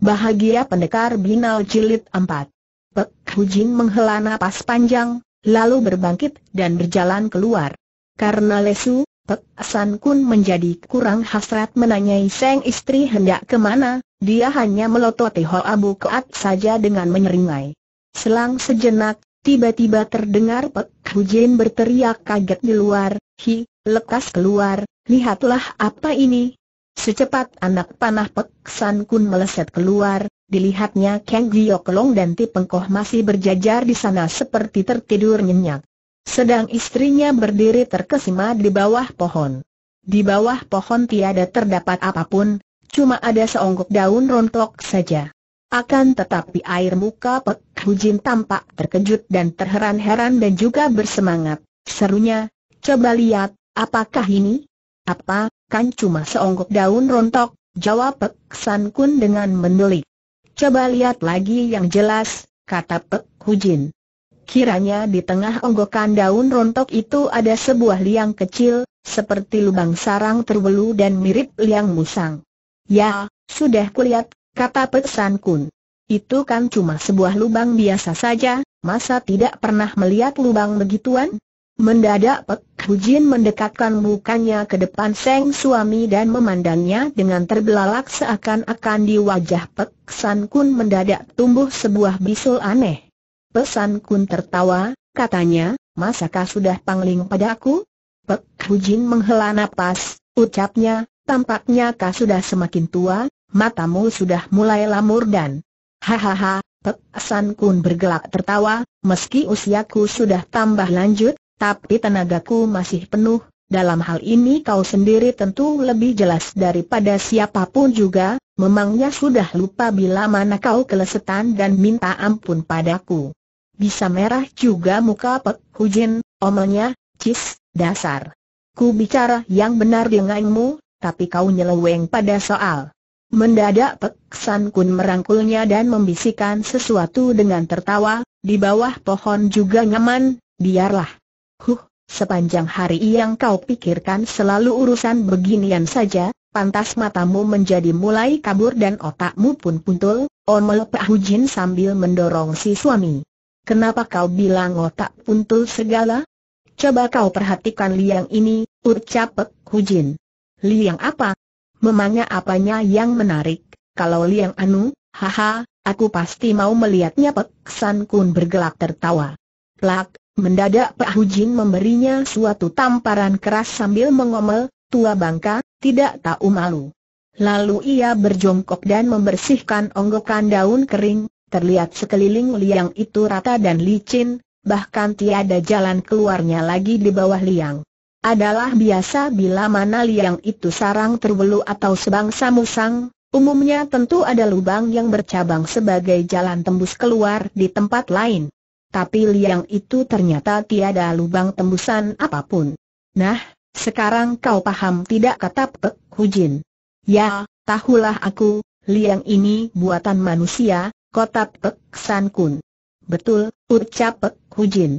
Bahagia Pendekar Binal Jilid empat. Pek Hujin menghela napas panjang, lalu berbangkit dan berjalan keluar. Karena lesu, Pek San Kun menjadi kurang hasrat menanyai sang istri hendak kemana, dia hanya melototi Ho Abu Keat saja dengan menyeringai. Selang sejenak, tiba-tiba terdengar Pek Hujin berteriak kaget di luar, hi, lekas keluar, lihatlah apa ini, Secepat anak panah Pek San Kun meleset keluar, dilihatnya Kang Giokelong dan Ti Pengkoh masih berjajar di sana seperti tertidur nyenyak. Sedang istrinya berdiri terkesima di bawah pohon. Di bawah pohon tiada terdapat apapun, cuma ada seonggok daun rontok saja. Akan tetapi air muka Pek Hujin tampak terkejut dan terheran-heran dan juga bersemangat. Serunya, coba lihat, apakah ini? Apa, kan cuma seonggok daun rontok, jawab Pek San Kun dengan mendelik. Coba lihat lagi yang jelas, kata Pek Hujin. Kiranya di tengah onggokan daun rontok itu ada sebuah liang kecil, seperti lubang sarang terbelu dan mirip liang musang. Ya, sudah kulihat, kata San Kun. Itu kan cuma sebuah lubang biasa saja, masa tidak pernah melihat lubang begituan? Mendadak Pek Hujin mendekatkan mukanya ke depan Seng suami dan memandangnya dengan terbelalak seakan-akan di wajah Pek San Kun mendadak tumbuh sebuah bisul aneh. Pek San Kun tertawa, katanya, masakah sudah pangling padaku? Pek Hujin menghela napas, ucapnya, tampaknya kau sudah semakin tua, matamu sudah mulai lamur dan... Hahaha, Pek San Kun bergelak tertawa, meski usiaku sudah tambah lanjut, tapi tenagaku masih penuh, dalam hal ini kau sendiri tentu lebih jelas daripada siapapun juga, memangnya sudah lupa bila mana kau kelesetan dan minta ampun padaku. Bisa merah juga muka Pek Hujin, omelnya, cis, dasar. Ku bicara yang benar denganmu, tapi kau nyeleweng pada soal. Mendadak Pek San Kun merangkulnya dan membisikkan sesuatu dengan tertawa, di bawah pohon juga nyaman, biarlah. Huh, sepanjang hari yang kau pikirkan selalu urusan beginian saja, pantas matamu menjadi mulai kabur dan otakmu pun puntul, omel Pak Hujin sambil mendorong si suami. Kenapa kau bilang otak puntul segala? Coba kau perhatikan liang ini, ucap Pek Hujin. Liang apa? Memangnya apanya yang menarik? Kalau liang anu, haha, aku pasti mau melihatnya Pek San Kun bergelak tertawa. Plak, Mendadak Pak Hujin memberinya suatu tamparan keras sambil mengomel, tua bangka, tidak tahu malu. Lalu ia berjongkok dan membersihkan onggokan daun kering, terlihat sekeliling liang itu rata dan licin, bahkan tiada jalan keluarnya lagi di bawah liang. Adalah biasa bila mana liang itu sarang terbelu atau sebangsa musang, umumnya tentu ada lubang yang bercabang sebagai jalan tembus keluar di tempat lain tapi liang itu ternyata tiada lubang tembusan apapun. Nah, sekarang kau paham tidak kata Pek Hujin? Ya, tahulah aku, liang ini buatan manusia, kota Pek San Kun. Betul, ucap Pek Hujin.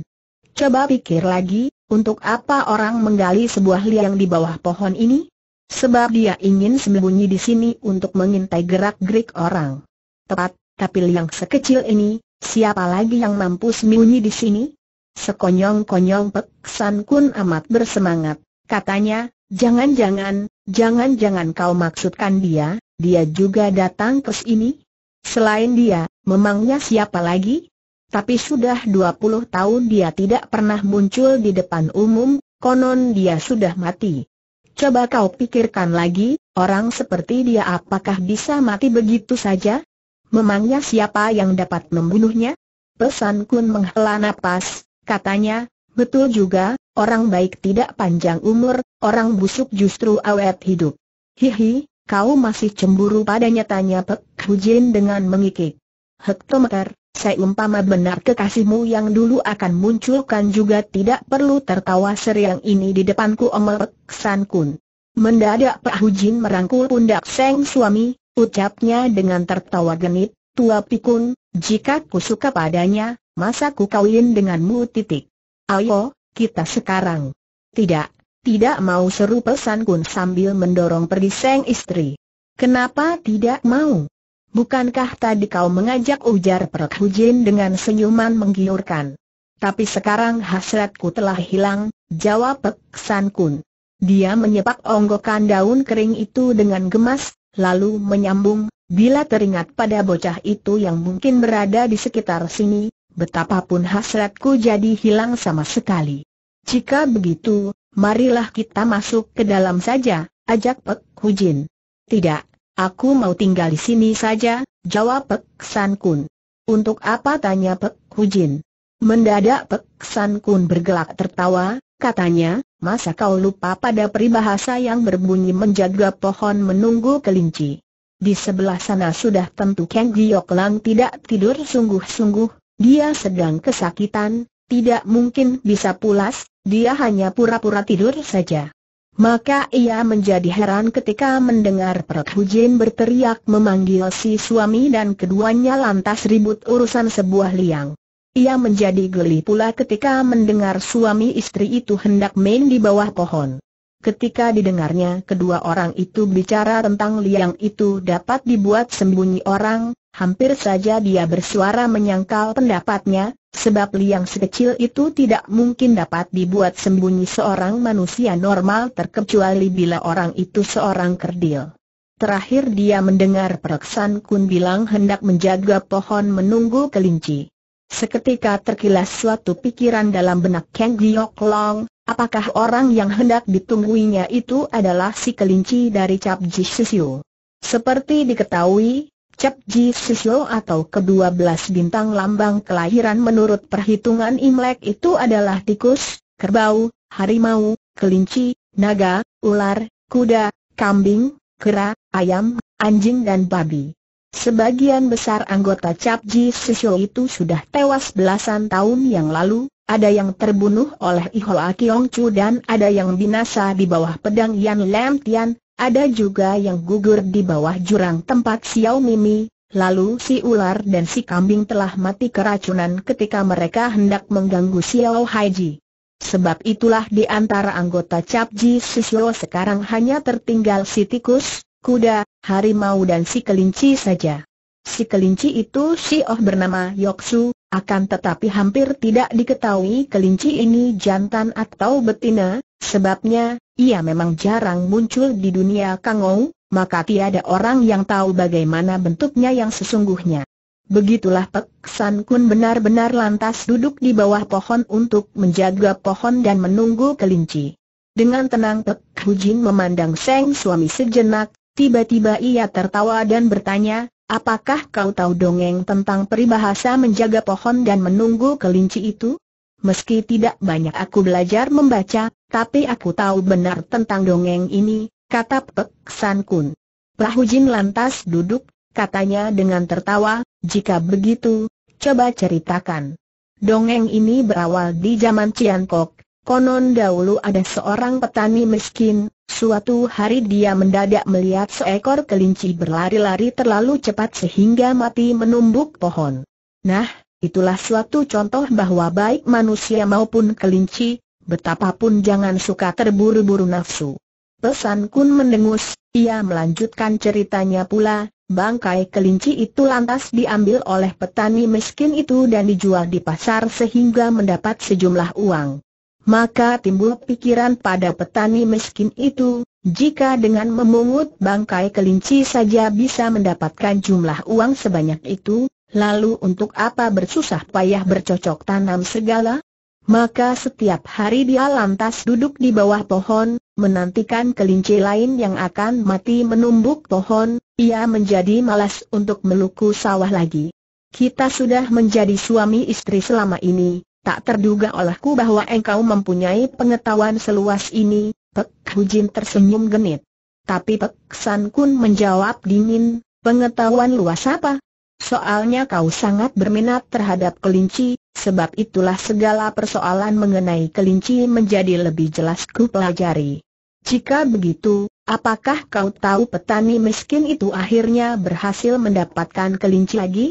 Coba pikir lagi, untuk apa orang menggali sebuah liang di bawah pohon ini? Sebab dia ingin sembunyi di sini untuk mengintai gerak-gerik orang. Tepat, tapi liang sekecil ini, Siapa lagi yang mampu sembunyi di sini? Sekonyong-konyong Pek San Kun amat bersemangat. Katanya, jangan-jangan, jangan-jangan kau maksudkan dia, dia juga datang ke sini? Selain dia, memangnya siapa lagi? Tapi sudah 20 tahun dia tidak pernah muncul di depan umum, konon dia sudah mati. Coba kau pikirkan lagi, orang seperti dia apakah bisa mati begitu saja? Memangnya siapa yang dapat membunuhnya? Pesan Kun menghela napas, katanya, betul juga, orang baik tidak panjang umur, orang busuk justru awet hidup. Hihi, kau masih cemburu padanya tanya Pek Hujin dengan mengikik. Hektometer, umpama benar kekasihmu yang dulu akan munculkan juga tidak perlu tertawa seriang ini di depanku omel Pek San Kun. Mendadak Pak Hujin merangkul pundak Seng suami, Ucapnya dengan tertawa genit, tua pikun, jika ku suka padanya, masa ku kawin denganmu titik. Ayo, kita sekarang. Tidak, tidak mau seru pesan kun sambil mendorong pergi sang istri. Kenapa tidak mau? Bukankah tadi kau mengajak ujar perak Hujin dengan senyuman menggiurkan? Tapi sekarang hasratku telah hilang, jawab Pek San Kun. Dia menyepak onggokan daun kering itu dengan gemas, lalu menyambung, bila teringat pada bocah itu yang mungkin berada di sekitar sini, betapapun hasratku jadi hilang sama sekali. Jika begitu, marilah kita masuk ke dalam saja, ajak Pek Hujin. Tidak, aku mau tinggal di sini saja, jawab Pek San Kun. Untuk apa tanya Pek Hujin? Mendadak Pek San Kun bergelak tertawa, katanya, Masa kau lupa pada peribahasa yang berbunyi menjaga pohon menunggu kelinci? Di sebelah sana sudah tentu Kang Giok Lang tidak tidur sungguh-sungguh, dia sedang kesakitan, tidak mungkin bisa pulas, dia hanya pura-pura tidur saja. Maka ia menjadi heran ketika mendengar Perak Hujin berteriak memanggil si suami dan keduanya lantas ribut urusan sebuah liang. Ia menjadi geli pula ketika mendengar suami istri itu hendak main di bawah pohon. Ketika didengarnya kedua orang itu bicara tentang liang itu dapat dibuat sembunyi orang, hampir saja dia bersuara menyangkal pendapatnya, sebab liang sekecil itu tidak mungkin dapat dibuat sembunyi seorang manusia normal terkecuali bila orang itu seorang kerdil. Terakhir dia mendengar pereksan Kun bilang hendak menjaga pohon menunggu kelinci. Seketika terkilas suatu pikiran dalam benak Kang Giok Long, apakah orang yang hendak ditungguinya itu adalah si kelinci dari Cap Ji Sisio. Seperti diketahui, Cap Ji Sisio atau kedua belas bintang lambang kelahiran menurut perhitungan Imlek itu adalah tikus, kerbau, harimau, kelinci, naga, ular, kuda, kambing, kera, ayam, anjing dan babi. Sebagian besar anggota Cap Ji Sisho itu sudah tewas belasan tahun yang lalu, ada yang terbunuh oleh Ihol Kiong Chu dan ada yang binasa di bawah pedang Yan Lam Tian, ada juga yang gugur di bawah jurang tempat Xiao Mimi, lalu si ular dan si kambing telah mati keracunan ketika mereka hendak mengganggu Xiao Haiji. Sebab itulah di antara anggota Cap Ji Sisho sekarang hanya tertinggal si tikus, kuda, harimau dan si kelinci saja. Si kelinci itu si Oh bernama Yoksu, akan tetapi hampir tidak diketahui kelinci ini jantan atau betina, sebabnya, ia memang jarang muncul di dunia Kangou, maka tiada orang yang tahu bagaimana bentuknya yang sesungguhnya. Begitulah Pek San Kun benar-benar lantas duduk di bawah pohon untuk menjaga pohon dan menunggu kelinci. Dengan tenang Pek Hujin memandang Seng suami sejenak, Tiba-tiba ia tertawa dan bertanya, apakah kau tahu dongeng tentang peribahasa menjaga pohon dan menunggu kelinci itu? Meski tidak banyak aku belajar membaca, tapi aku tahu benar tentang dongeng ini, kata Pek San Kun. Prahu Jin lantas duduk, katanya dengan tertawa, jika begitu, coba ceritakan. Dongeng ini berawal di zaman Ciankok, konon dahulu ada seorang petani miskin, Suatu hari dia mendadak melihat seekor kelinci berlari-lari terlalu cepat sehingga mati menumbuk pohon. Nah, itulah suatu contoh bahwa baik manusia maupun kelinci, betapapun jangan suka terburu-buru nafsu. Pesan Kun mendengus, ia melanjutkan ceritanya pula, Bangkai kelinci itu lantas diambil oleh petani miskin itu dan dijual di pasar sehingga mendapat sejumlah uang. Maka timbul pikiran pada petani miskin itu, jika dengan memungut bangkai kelinci saja bisa mendapatkan jumlah uang sebanyak itu, lalu untuk apa bersusah payah bercocok tanam segala? Maka setiap hari dia lantas duduk di bawah pohon, menantikan kelinci lain yang akan mati menumbuk pohon, ia menjadi malas untuk meluku sawah lagi. Kita sudah menjadi suami istri selama ini, tak terduga olehku bahwa engkau mempunyai pengetahuan seluas ini, Pek Hujin tersenyum genit. Tapi Pek San Kun menjawab dingin, pengetahuan luas apa? Soalnya kau sangat berminat terhadap kelinci, sebab itulah segala persoalan mengenai kelinci menjadi lebih jelas ku pelajari. Jika begitu, apakah kau tahu petani miskin itu akhirnya berhasil mendapatkan kelinci lagi?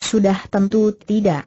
Sudah tentu tidak.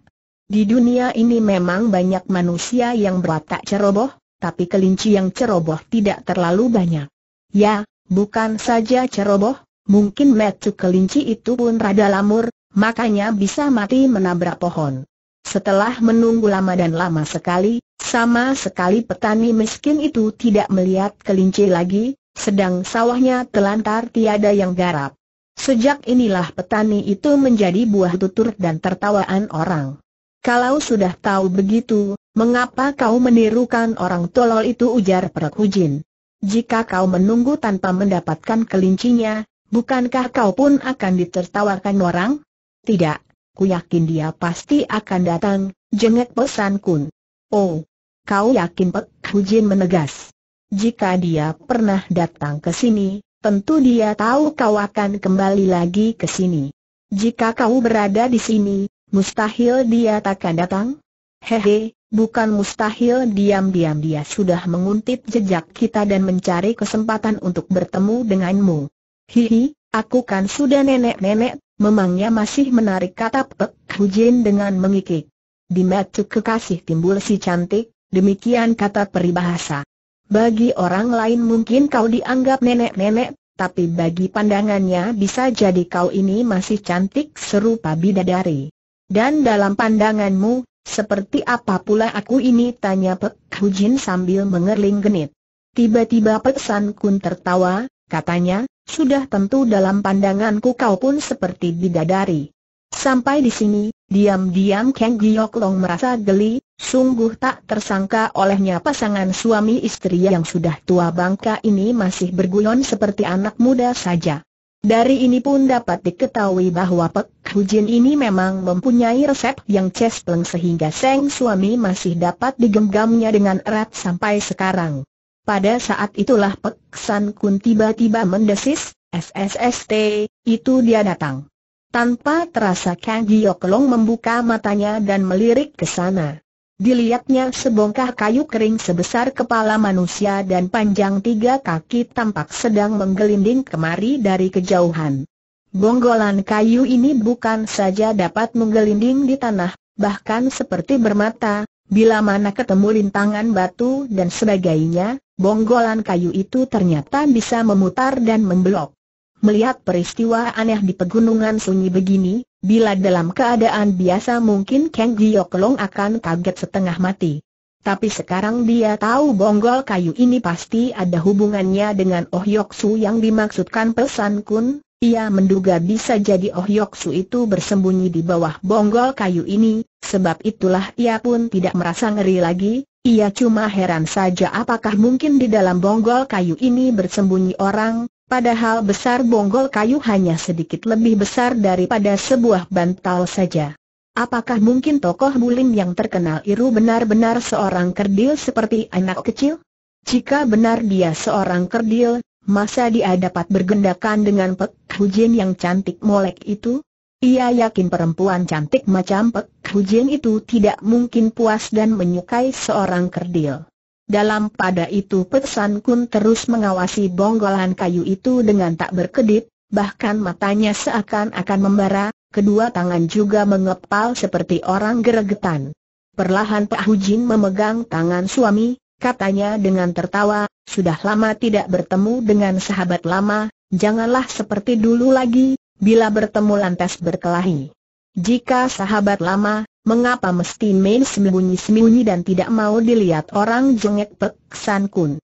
Di dunia ini memang banyak manusia yang berwatak ceroboh, tapi kelinci yang ceroboh tidak terlalu banyak. Ya, bukan saja ceroboh, mungkin metu kelinci itu pun rada lamur, makanya bisa mati menabrak pohon. Setelah menunggu lama dan lama sekali, sama sekali petani miskin itu tidak melihat kelinci lagi, sedang sawahnya telantar tiada yang garap. Sejak inilah petani itu menjadi buah tutur dan tertawaan orang. Kalau sudah tahu begitu, mengapa kau menirukan orang tolol itu ujar Perkujin. Jika kau menunggu tanpa mendapatkan kelincinya, bukankah kau pun akan ditertawakan orang? Tidak, ku yakin dia pasti akan datang, jengek pesan kun. Oh, kau yakin Pek Hujin menegas. Jika dia pernah datang ke sini, tentu dia tahu kau akan kembali lagi ke sini. Jika kau berada di sini, Mustahil dia takkan datang? Hehe, bukan mustahil diam-diam dia sudah menguntit jejak kita dan mencari kesempatan untuk bertemu denganmu. Hihi, aku kan sudah nenek-nenek, memangnya masih menarik kata Pek Hujin dengan mengikik. Di metu kekasih timbul si cantik, demikian kata peribahasa. Bagi orang lain mungkin kau dianggap nenek-nenek, tapi bagi pandangannya bisa jadi kau ini masih cantik serupa bidadari. Dan dalam pandanganmu, seperti apa pula aku ini? Tanya Pek Hujin sambil mengerling genit. Tiba-tiba Pek San Kun tertawa, katanya, sudah tentu dalam pandanganku kau pun seperti bidadari. Sampai di sini, diam-diam Kang Giok Long merasa geli, sungguh tak tersangka olehnya pasangan suami istri yang sudah tua bangka ini masih berguyon seperti anak muda saja. Dari ini pun dapat diketahui bahwa Pek Hujin ini memang mempunyai resep yang cespleng sehingga Seng suami masih dapat digenggamnya dengan erat sampai sekarang. Pada saat itulah Pek San Kun tiba-tiba mendesis, SSST, itu dia datang. Tanpa terasa Kang Giok Long membuka matanya dan melirik ke sana. Dilihatnya sebongkah kayu kering sebesar kepala manusia dan panjang tiga kaki tampak sedang menggelinding kemari dari kejauhan. Bonggolan kayu ini bukan saja dapat menggelinding di tanah, bahkan seperti bermata, bila mana ketemu lintangan batu dan sebagainya, bonggolan kayu itu ternyata bisa memutar dan memblok. Melihat peristiwa aneh di pegunungan sunyi begini, Bila dalam keadaan biasa mungkin Kang Gioklong akan kaget setengah mati. Tapi sekarang dia tahu bonggol kayu ini pasti ada hubungannya dengan Oh Yoksu yang dimaksudkan pesan kun. Ia menduga bisa jadi Oh Yoksu itu bersembunyi di bawah bonggol kayu ini, sebab itulah ia pun tidak merasa ngeri lagi, ia cuma heran saja apakah mungkin di dalam bonggol kayu ini bersembunyi orang, Padahal besar bonggol kayu hanya sedikit lebih besar daripada sebuah bantal saja. Apakah mungkin tokoh Bulim yang terkenal Iru benar-benar seorang kerdil seperti anak kecil? Jika benar dia seorang kerdil, masa dia dapat bergendakan dengan Pek Hujin yang cantik molek itu? Ia yakin perempuan cantik macam Pek Hujin itu tidak mungkin puas dan menyukai seorang kerdil. Dalam pada itu Pesan Kun terus mengawasi bonggolan kayu itu dengan tak berkedip, bahkan matanya seakan-akan membara, kedua tangan juga mengepal seperti orang geregetan. Perlahan Pak Hujin memegang tangan suami, katanya dengan tertawa, sudah lama tidak bertemu dengan sahabat lama, janganlah seperti dulu lagi, bila bertemu lantas berkelahi. Jika sahabat lama, mengapa mesti main sembunyi-sembunyi dan tidak mau dilihat orang jengek Pek San Kun.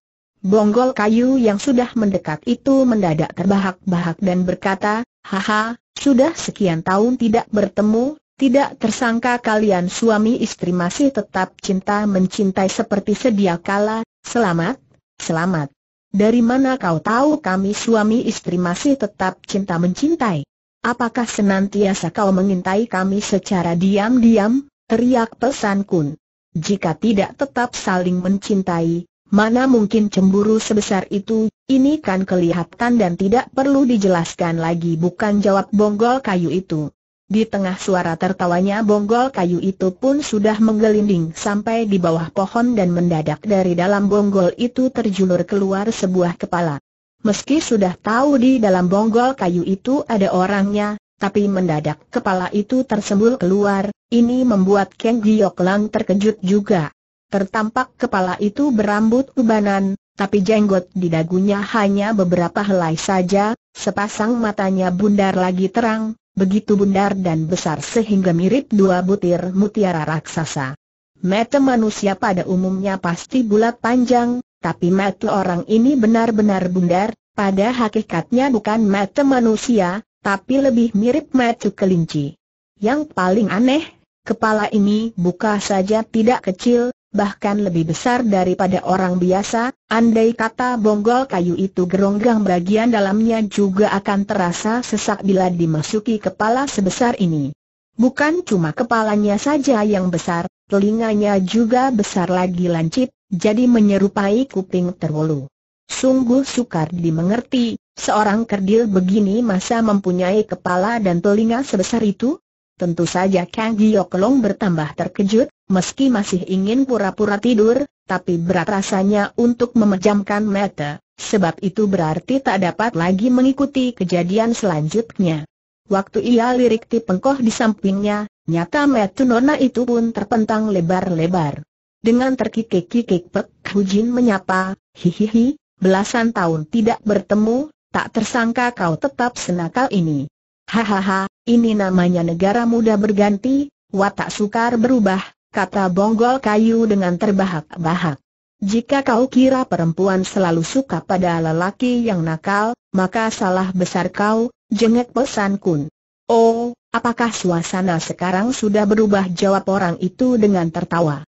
Bonggol kayu yang sudah mendekat itu mendadak terbahak-bahak dan berkata, Haha, sudah sekian tahun tidak bertemu, tidak tersangka kalian suami istri masih tetap cinta mencintai seperti sedia kala, selamat, selamat. Dari mana kau tahu kami suami istri masih tetap cinta mencintai? Apakah senantiasa kau mengintai kami secara diam-diam? Teriak pesan kun. Jika tidak tetap saling mencintai, mana mungkin cemburu sebesar itu, ini kan kelihatan dan tidak perlu dijelaskan lagi bukan jawab bonggol kayu itu. Di tengah suara tertawanya bonggol kayu itu pun sudah menggelinding sampai di bawah pohon dan mendadak dari dalam bonggol itu terjulur keluar sebuah kepala. Meski sudah tahu di dalam bonggol kayu itu ada orangnya, tapi mendadak kepala itu tersembul keluar, ini membuat Ken Giok Lang terkejut juga. Tertampak kepala itu berambut ubanan, tapi jenggot di dagunya hanya beberapa helai saja, sepasang matanya bundar lagi terang, begitu bundar dan besar sehingga mirip dua butir mutiara raksasa. Mata manusia pada umumnya pasti bulat panjang, tapi mata orang ini benar-benar bundar, pada hakikatnya bukan mata manusia, tapi lebih mirip mata kelinci. Yang paling aneh, kepala ini buka saja tidak kecil, bahkan lebih besar daripada orang biasa, andai kata bonggol kayu itu geronggang bagian dalamnya juga akan terasa sesak bila dimasuki kepala sebesar ini. Bukan cuma kepalanya saja yang besar, telinganya juga besar lagi lancip, jadi menyerupai kuping terwulu. Sungguh sukar dimengerti, seorang kerdil begini masa mempunyai kepala dan telinga sebesar itu? Tentu saja Kang Gioklong bertambah terkejut, meski masih ingin pura-pura tidur, tapi berat rasanya untuk memejamkan mata, sebab itu berarti tak dapat lagi mengikuti kejadian selanjutnya. Waktu ia lirik tipengkoh di sampingnya, nyata metu nona itu pun terpentang lebar-lebar. Dengan terkikik-kikik Pek Jin menyapa, hihihi, belasan tahun tidak bertemu, tak tersangka kau tetap senakal ini. Hahaha, ini namanya negara muda berganti, watak sukar berubah, kata bonggol kayu dengan terbahak-bahak. Jika kau kira perempuan selalu suka pada lelaki yang nakal, maka salah besar kau, jengek pesan kun. Oh, apakah suasana sekarang sudah berubah jawab orang itu dengan tertawa.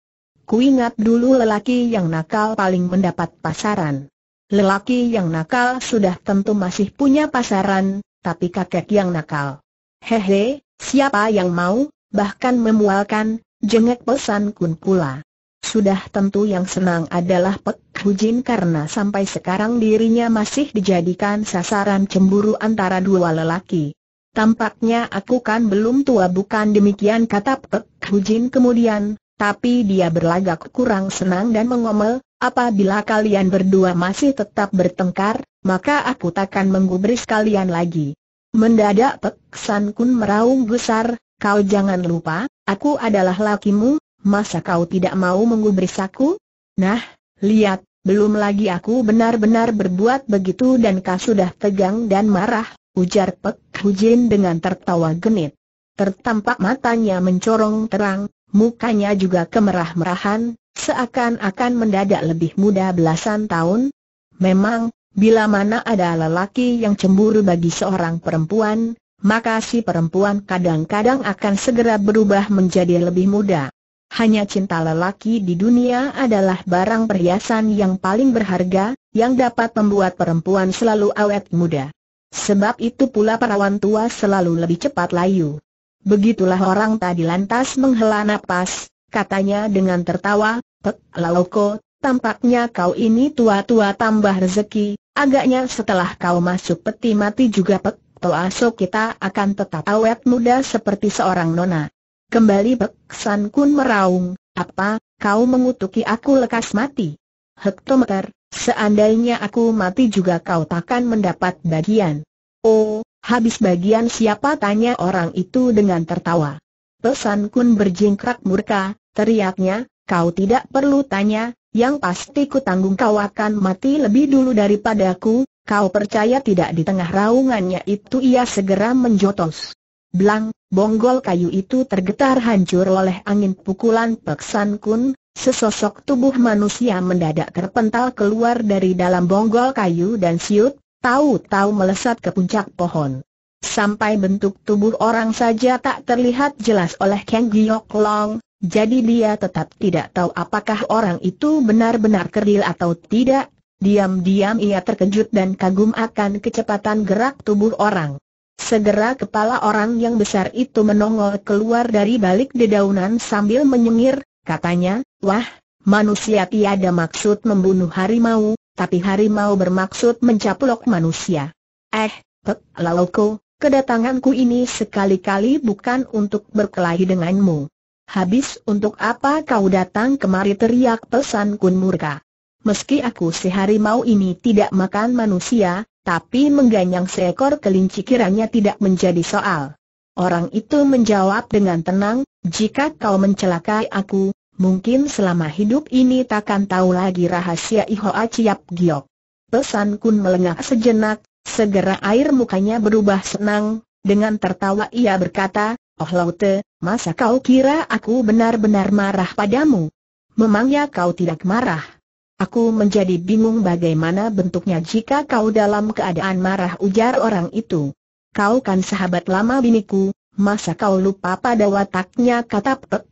Kuingat dulu lelaki yang nakal paling mendapat pasaran. Lelaki yang nakal sudah tentu masih punya pasaran, tapi kakek yang nakal. Hehe, siapa yang mau, bahkan memualkan, jengek pesan kun pula. Sudah tentu yang senang adalah Pek Hujin karena sampai sekarang dirinya masih dijadikan sasaran cemburu antara dua lelaki. Tampaknya aku kan belum tua bukan demikian kata Pek Hujin kemudian, tapi dia berlagak kurang senang dan mengomel, apabila kalian berdua masih tetap bertengkar, maka aku takkan menggubris kalian lagi. Mendadak Pek Kun meraung besar, kau jangan lupa, aku adalah lakimu, masa kau tidak mau menggubris aku? Nah, lihat, belum lagi aku benar-benar berbuat begitu dan kau sudah tegang dan marah, ujar Pek Hujin dengan tertawa genit. Tertampak matanya mencorong terang, mukanya juga kemerah-merahan, seakan-akan mendadak lebih muda belasan tahun. Memang, bila mana ada lelaki yang cemburu bagi seorang perempuan, maka si perempuan kadang-kadang akan segera berubah menjadi lebih muda. Hanya cinta lelaki di dunia adalah barang perhiasan yang paling berharga, yang dapat membuat perempuan selalu awet muda. Sebab itu pula perawan tua selalu lebih cepat layu. Begitulah orang tadi lantas menghela nafas, katanya dengan tertawa, Pek Lauko, tampaknya kau ini tua-tua tambah rezeki, agaknya setelah kau masuk peti mati juga Pek Toaso kita akan tetap awet muda seperti seorang nona. Kembali Pek San Kun meraung, apa, kau mengutuki aku lekas mati? Hektometer, seandainya aku mati juga kau takkan mendapat bagian. Oh, Habis bagian siapa tanya orang itu dengan tertawa. Pesan Kun berjingkrak murka, teriaknya, kau tidak perlu tanya, yang pasti ku tanggung kau akan mati lebih dulu daripadaku, kau percaya tidak di tengah raungannya itu ia segera menjotos. Blang, bonggol kayu itu tergetar hancur oleh angin pukulan pesan Kun, sesosok tubuh manusia mendadak terpental keluar dari dalam bonggol kayu dan siut, tahu-tahu melesat ke puncak pohon. Sampai bentuk tubuh orang saja tak terlihat jelas oleh Kang Giok Long, jadi dia tetap tidak tahu apakah orang itu benar-benar kerdil atau tidak. Diam-diam ia terkejut dan kagum akan kecepatan gerak tubuh orang. Segera kepala orang yang besar itu menongol keluar dari balik dedaunan sambil menyengir, katanya, Wah, manusia tiada maksud membunuh harimau, tapi harimau bermaksud mencaplok manusia. Eh, pek, lauko, kedatanganku ini sekali-kali bukan untuk berkelahi denganmu. Habis untuk apa kau datang kemari teriak pesan kun murka. Meski aku si harimau ini tidak makan manusia, tapi mengganyang seekor kelinci kiranya tidak menjadi soal. Orang itu menjawab dengan tenang, jika kau mencelakai aku, Mungkin selama hidup ini takkan tahu lagi rahasia iho Ciap Giok. Pesan Kun melengah sejenak, segera air mukanya berubah senang, dengan tertawa ia berkata, Oh Laute, masa kau kira aku benar-benar marah padamu? Memangnya kau tidak marah? Aku menjadi bingung bagaimana bentuknya jika kau dalam keadaan marah ujar orang itu. Kau kan sahabat lama biniku, masa kau lupa pada wataknya kata Pek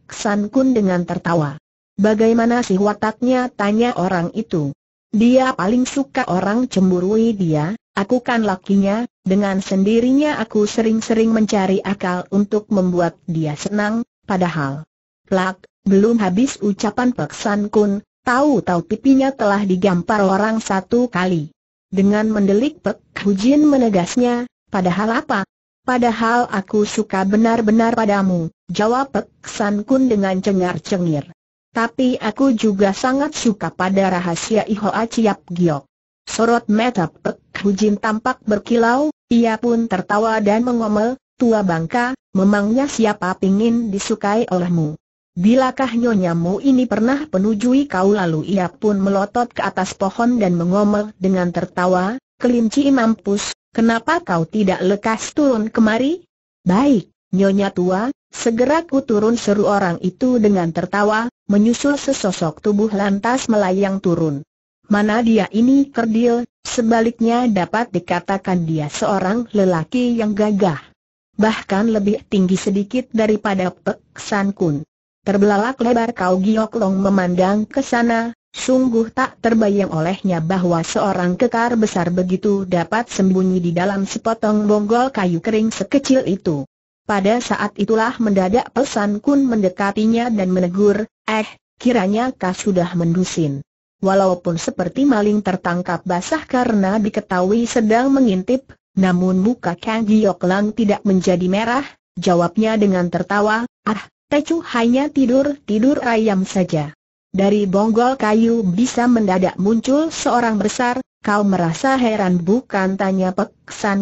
Kun dengan tertawa. Bagaimana sih wataknya tanya orang itu. Dia paling suka orang cemburui dia, aku kan lakinya, dengan sendirinya aku sering-sering mencari akal untuk membuat dia senang, padahal. Plak, belum habis ucapan Pek Kun, tahu-tahu pipinya telah digampar orang satu kali. Dengan mendelik Pek Hujin menegasnya, padahal apa? Padahal aku suka benar-benar padamu, jawab Pek San Kun dengan cengar-cengir. Tapi aku juga sangat suka pada rahasia Ihoa Ciap Giok. Sorot mata Pek Hujin tampak berkilau, ia pun tertawa dan mengomel, tua bangka, memangnya siapa pingin disukai olehmu. Bilakah mu ini pernah penujui kau lalu ia pun melotot ke atas pohon dan mengomel dengan tertawa, kelinci mampus, Kenapa kau tidak lekas turun kemari? Baik, Nyonya tua, segera ku turun seru orang itu dengan tertawa, menyusul sesosok tubuh lantas melayang turun. Mana dia ini kerdil, sebaliknya dapat dikatakan dia seorang lelaki yang gagah. Bahkan lebih tinggi sedikit daripada Pek Kun. Terbelalak lebar kau Giok Long memandang ke sana, Sungguh tak terbayang olehnya bahwa seorang kekar besar begitu dapat sembunyi di dalam sepotong bonggol kayu kering sekecil itu. Pada saat itulah mendadak pesan kun mendekatinya dan menegur, eh, kiranya kau sudah mendusin. Walaupun seperti maling tertangkap basah karena diketahui sedang mengintip, namun muka Kang Giok Lang tidak menjadi merah, jawabnya dengan tertawa, ah, Tecu hanya tidur-tidur ayam saja. Dari bonggol kayu bisa mendadak muncul seorang besar, kau merasa heran bukan tanya Pek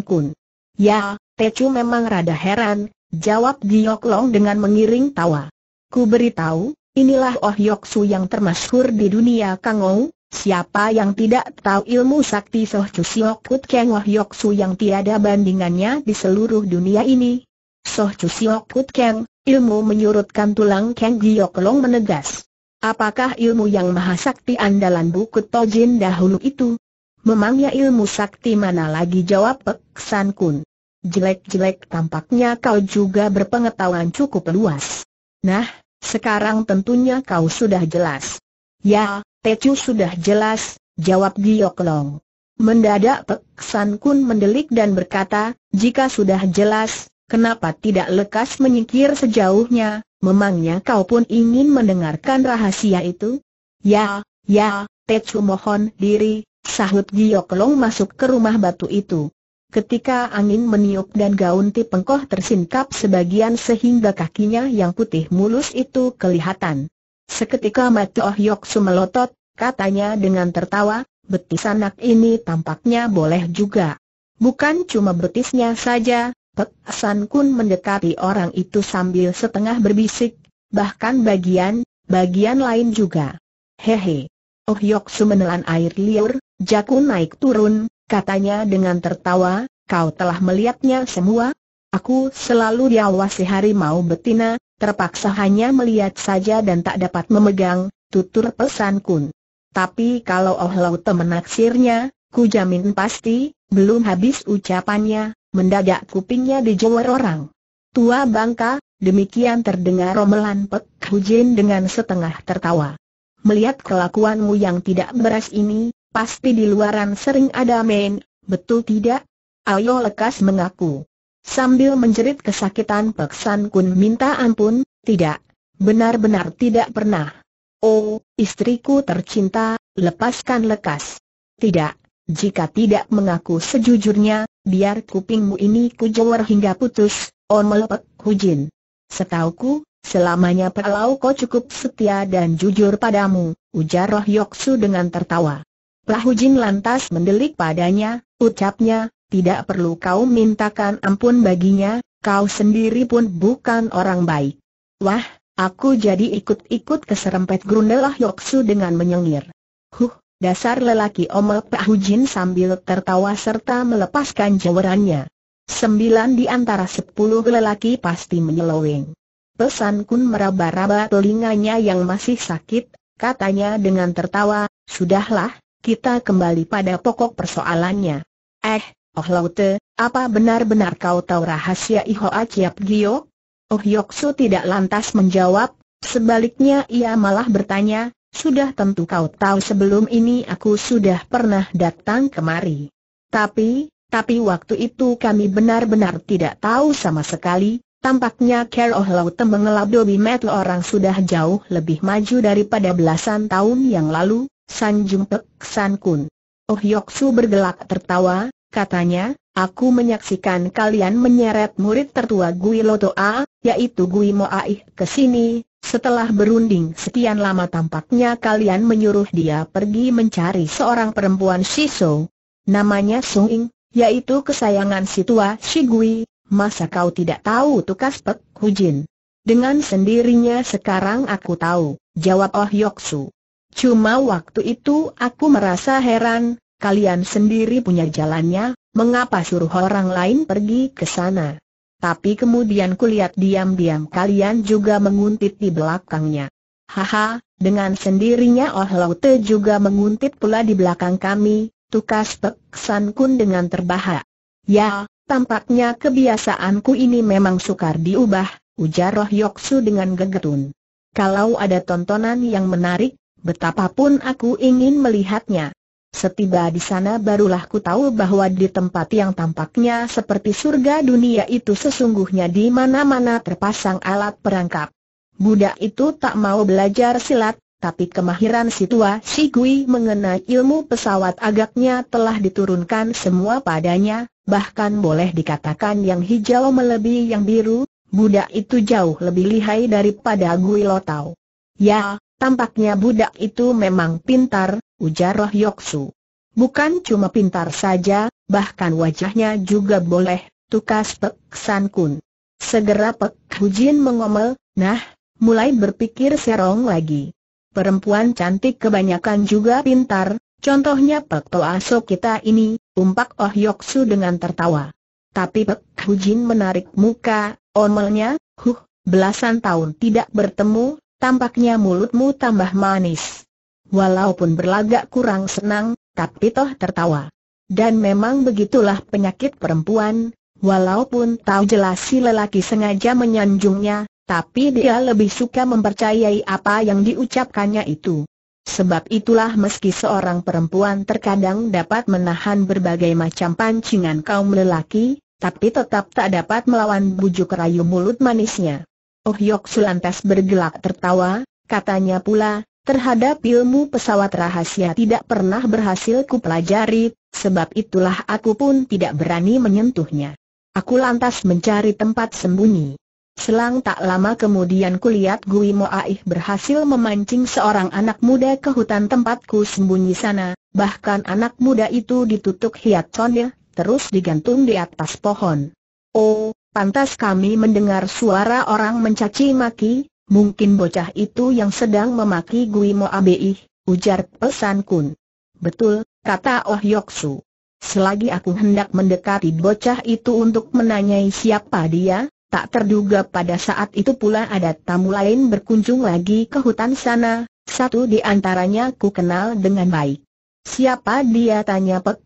Kun. Ya, Tecu memang rada heran, jawab Giok Long dengan mengiring tawa. Ku beritahu, inilah Oh Yok Su yang termasyhur di dunia Kangou, siapa yang tidak tahu ilmu sakti Soh Chu Siok Kut Keng Oh Yok Su yang tiada bandingannya di seluruh dunia ini. Soh Chu Siok Kut Keng, ilmu menyurutkan tulang Keng Giok Long menegas. Apakah ilmu yang maha sakti andalan buku Tojin dahulu itu? Memangnya ilmu sakti mana lagi jawab Peksan Kun. Jelek-jelek tampaknya kau juga berpengetahuan cukup luas. Nah, sekarang tentunya kau sudah jelas. Ya, Tecu sudah jelas, jawab Giyok Long. Mendadak Peksan Kun mendelik dan berkata, jika sudah jelas, kenapa tidak lekas menyingkir sejauhnya, Memangnya kau pun ingin mendengarkan rahasia itu? Ya, ya, Tecu mohon diri, sahut Giok Long masuk ke rumah batu itu. Ketika angin meniup dan gaun tipengkoh tersingkap sebagian sehingga kakinya yang putih mulus itu kelihatan. Seketika mata Oh Yok sumelotot, katanya dengan tertawa, betis anak ini tampaknya boleh juga. Bukan cuma betisnya saja, Pek San Kun mendekati orang itu sambil setengah berbisik, bahkan bagian, bagian lain juga. Hehe. Oh Su menelan air liur, jaku naik turun, katanya dengan tertawa, kau telah melihatnya semua? Aku selalu diawasi harimau betina, terpaksa hanya melihat saja dan tak dapat memegang, tutur pesan kun. Tapi kalau Oh Lau temenaksirnya, ku jamin pasti, belum habis ucapannya, mendadak kupingnya dijewer orang. Tua bangka, demikian terdengar romelan Pek Hujin dengan setengah tertawa. Melihat kelakuanmu yang tidak beres ini, pasti di luaran sering ada main, betul tidak? Ayo lekas mengaku. Sambil menjerit kesakitan Pek San Kun minta ampun, tidak, benar-benar tidak pernah. Oh, istriku tercinta, lepaskan lekas. Tidak, jika tidak mengaku sejujurnya, biar kupingmu ini kujewer hingga putus, on melepek Hujin. Setauku, selamanya perlau kau cukup setia dan jujur padamu, ujar Roh Yoksu dengan tertawa. Prahujin lantas mendelik padanya, ucapnya, tidak perlu kau mintakan ampun baginya, kau sendiri pun bukan orang baik. Wah, aku jadi ikut-ikut keserempet grundelah Yoksu dengan menyengir. Huh, Dasar lelaki omel Pak Hujin sambil tertawa serta melepaskan jawarannya. Sembilan di antara sepuluh lelaki pasti menyeloweng. Pesan Kun meraba-raba telinganya yang masih sakit, katanya dengan tertawa, Sudahlah, kita kembali pada pokok persoalannya. Eh, Oh Laute, apa benar-benar kau tahu rahasia iho aciap Gio? Oh Yoksu tidak lantas menjawab, sebaliknya ia malah bertanya, sudah tentu kau tahu sebelum ini aku sudah pernah datang kemari. Tapi, tapi waktu itu kami benar-benar tidak tahu sama sekali, tampaknya Care Laut Lau Dobi Metu orang sudah jauh lebih maju daripada belasan tahun yang lalu, San Jung Pek San Kun. Oh Yok bergelak tertawa, katanya, Aku menyaksikan kalian menyeret murid tertua Gui Loto yaitu Gui Moaih ke sini, setelah berunding sekian lama tampaknya kalian menyuruh dia pergi mencari seorang perempuan Shiso. Namanya Sung Ing, yaitu kesayangan si tua Shigui. Masa kau tidak tahu tukas Pek Hujin? Dengan sendirinya sekarang aku tahu, jawab Oh Yoksu. Cuma waktu itu aku merasa heran, kalian sendiri punya jalannya, mengapa suruh orang lain pergi ke sana? Tapi kemudian kulihat diam-diam kalian juga menguntit di belakangnya. Haha, dengan sendirinya Oh Laute juga menguntit pula di belakang kami, tukas Pek Kun dengan terbahak. Ya, tampaknya kebiasaanku ini memang sukar diubah, ujar Roh Yoksu dengan gegetun. Kalau ada tontonan yang menarik, betapapun aku ingin melihatnya. Setiba di sana barulah ku tahu bahwa di tempat yang tampaknya seperti surga dunia itu sesungguhnya di mana-mana terpasang alat perangkap. Budak itu tak mau belajar silat, tapi kemahiran si tua si Gui mengenai ilmu pesawat agaknya telah diturunkan semua padanya, bahkan boleh dikatakan yang hijau melebihi yang biru, budak itu jauh lebih lihai daripada Gui Lotau. Ya, Tampaknya budak itu memang pintar, ujar Roh Yoksu. Bukan cuma pintar saja, bahkan wajahnya juga boleh, tukas Pek San Kun. Segera Pek Hujin mengomel, nah, mulai berpikir serong lagi. Perempuan cantik kebanyakan juga pintar, contohnya Pek Toa So kita ini, umpak Oh Yoksu dengan tertawa. Tapi Pek Hujin menarik muka, omelnya, huh, belasan tahun tidak bertemu, tampaknya mulutmu tambah manis. Walaupun berlagak kurang senang, tapi toh tertawa. Dan memang begitulah penyakit perempuan, walaupun tahu jelas si lelaki sengaja menyanjungnya, tapi dia lebih suka mempercayai apa yang diucapkannya itu. Sebab itulah meski seorang perempuan terkadang dapat menahan berbagai macam pancingan kaum lelaki, tapi tetap tak dapat melawan bujuk rayu mulut manisnya. Oh Yok Sulantas bergelak tertawa, katanya pula, terhadap ilmu pesawat rahasia tidak pernah berhasil kupelajari, sebab itulah aku pun tidak berani menyentuhnya. Aku lantas mencari tempat sembunyi. Selang tak lama kemudian kulihat Gui Moaih berhasil memancing seorang anak muda ke hutan tempatku sembunyi sana, bahkan anak muda itu ditutup hiat conil, ya, terus digantung di atas pohon. Oh, Pantas kami mendengar suara orang mencaci maki, mungkin bocah itu yang sedang memaki Gui Mo Abi, ujar pesan kun. Betul, kata Oh Yoksu. Selagi aku hendak mendekati bocah itu untuk menanyai siapa dia, tak terduga pada saat itu pula ada tamu lain berkunjung lagi ke hutan sana, satu di antaranya ku kenal dengan baik. Siapa dia tanya Pek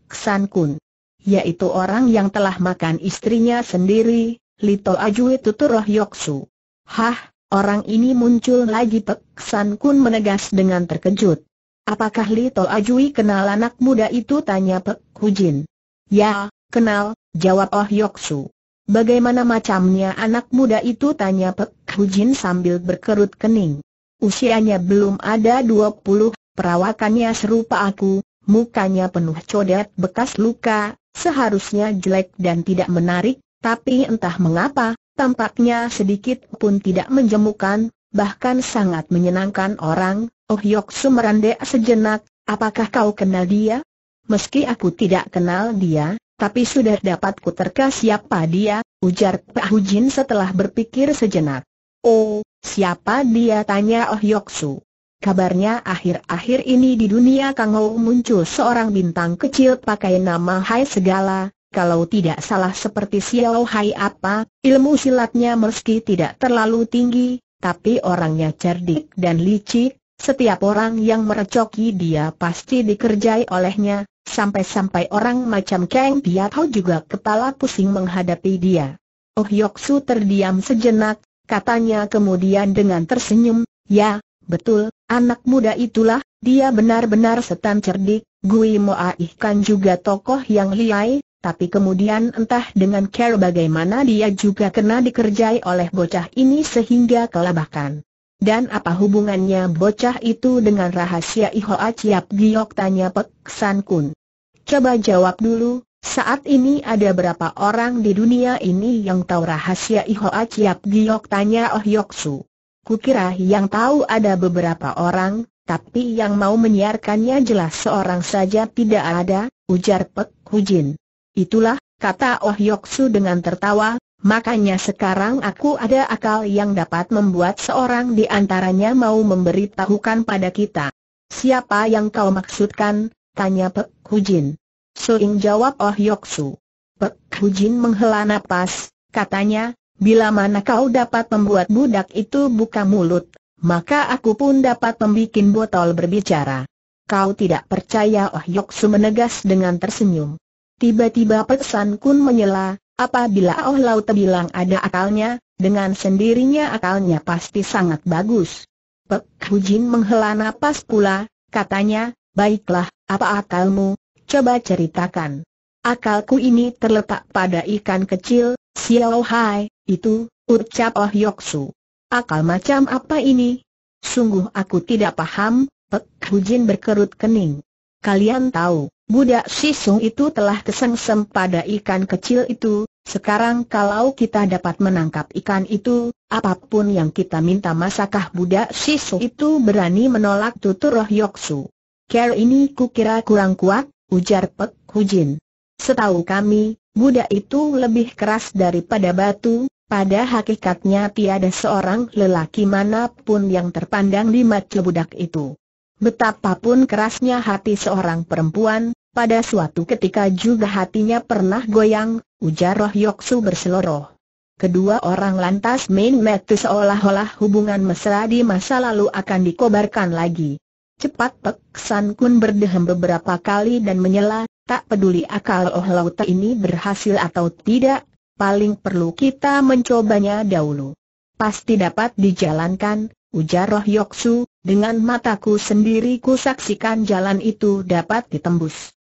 Kun yaitu orang yang telah makan istrinya sendiri, Lito Ajui Roh Yoksu. Hah, orang ini muncul lagi Pek San Kun menegas dengan terkejut. Apakah Lito Ajui kenal anak muda itu tanya Pek Hujin. Ya, kenal, jawab Oh Yoksu. Bagaimana macamnya anak muda itu tanya Pek Hujin sambil berkerut kening. Usianya belum ada dua puluh, perawakannya serupa aku, mukanya penuh codet bekas luka, seharusnya jelek dan tidak menarik, tapi entah mengapa, tampaknya sedikit pun tidak menjemukan, bahkan sangat menyenangkan orang. Oh Yok Sumerande sejenak, apakah kau kenal dia? Meski aku tidak kenal dia, tapi sudah dapat kuterka siapa dia, ujar Pak Hujin setelah berpikir sejenak. Oh, siapa dia tanya Oh Yok Su. Kabarnya akhir-akhir ini di dunia Kangou muncul seorang bintang kecil pakai nama Hai Segala, kalau tidak salah seperti Xiao Hai apa, ilmu silatnya meski tidak terlalu tinggi, tapi orangnya cerdik dan licik, setiap orang yang merecoki dia pasti dikerjai olehnya, sampai-sampai orang macam Kang Piatau juga kepala pusing menghadapi dia. Oh Yoksu terdiam sejenak, katanya kemudian dengan tersenyum, ya, betul, Anak muda itulah, dia benar-benar setan cerdik, Gui Moaih kan juga tokoh yang liai, tapi kemudian entah dengan care bagaimana dia juga kena dikerjai oleh bocah ini sehingga kelabakan. Dan apa hubungannya bocah itu dengan rahasia iho Ciap Giok tanya Pek San Kun. Coba jawab dulu, saat ini ada berapa orang di dunia ini yang tahu rahasia iho Ciap Giok tanya Oh Yok Kukira yang tahu ada beberapa orang, tapi yang mau menyiarkannya jelas seorang saja tidak ada, ujar Pek Hujin. Itulah, kata Oh Yoksu dengan tertawa, makanya sekarang aku ada akal yang dapat membuat seorang di antaranya mau memberitahukan pada kita. Siapa yang kau maksudkan? Tanya Pek Hujin. Soing jawab Oh Yoksu. Pek Hujin menghela napas, katanya, Bila mana kau dapat membuat budak itu buka mulut, maka aku pun dapat membuat botol berbicara. Kau tidak percaya Oh Su menegas dengan tersenyum. Tiba-tiba pesan kun menyela, apabila Oh Lau bilang ada akalnya, dengan sendirinya akalnya pasti sangat bagus. Pek Jin menghela nafas pula, katanya, baiklah, apa akalmu, coba ceritakan. Akalku ini terletak pada ikan kecil, Xiao Hai, itu, ucap Oh Yoksu. Akal macam apa ini? Sungguh aku tidak paham, Pek Jin berkerut kening. Kalian tahu, budak Sisung itu telah kesengsem pada ikan kecil itu, sekarang kalau kita dapat menangkap ikan itu, apapun yang kita minta masakah budak Sisung itu berani menolak tutur Roh Yoksu. Care ini kukira kurang kuat, ujar Pek Jin. Setahu kami, Buddha itu lebih keras daripada batu, pada hakikatnya tiada seorang lelaki manapun yang terpandang di mata budak itu. Betapapun kerasnya hati seorang perempuan, pada suatu ketika juga hatinya pernah goyang, ujar Roh Yoksu berseloroh. Kedua orang lantas main metu seolah-olah hubungan mesra di masa lalu akan dikobarkan lagi. Cepat Pek San Kun berdehem beberapa kali dan menyela, Tak peduli akal oh Ohlauta ini berhasil atau tidak, paling perlu kita mencobanya dahulu. Pasti dapat dijalankan, ujar Roh Yoksu, dengan mataku sendiri ku saksikan jalan itu dapat ditembus.